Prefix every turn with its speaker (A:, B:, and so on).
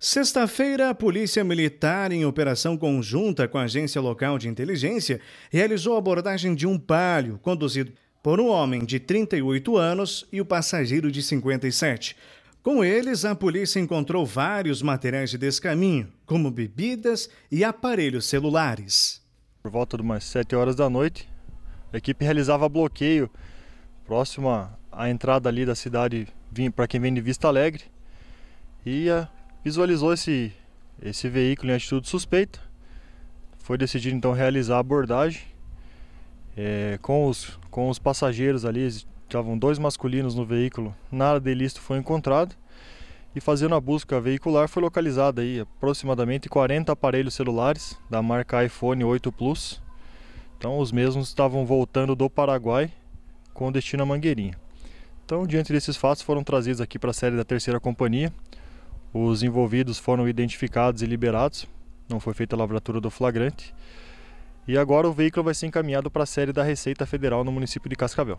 A: Sexta-feira, a Polícia Militar, em operação conjunta com a Agência Local de Inteligência, realizou a abordagem de um palio conduzido por um homem de 38 anos e o passageiro de 57. Com eles, a polícia encontrou vários materiais de descaminho, como bebidas e aparelhos celulares. Por
B: volta de umas 7 horas da noite, a equipe realizava bloqueio próximo à entrada ali da cidade para quem vem de Vista Alegre. E a Visualizou esse, esse veículo em atitude suspeita. Foi decidido então realizar a abordagem. É, com, os, com os passageiros ali, estavam dois masculinos no veículo, nada de ilícito foi encontrado. E fazendo a busca veicular foi localizada aí aproximadamente 40 aparelhos celulares da marca iPhone 8 Plus. Então os mesmos estavam voltando do Paraguai com destino a Mangueirinha. Então, diante desses fatos, foram trazidos aqui para a série da terceira companhia, os envolvidos foram identificados e liberados, não foi feita a lavratura do flagrante. E agora o veículo vai ser encaminhado para a série da Receita Federal no município de Cascavel.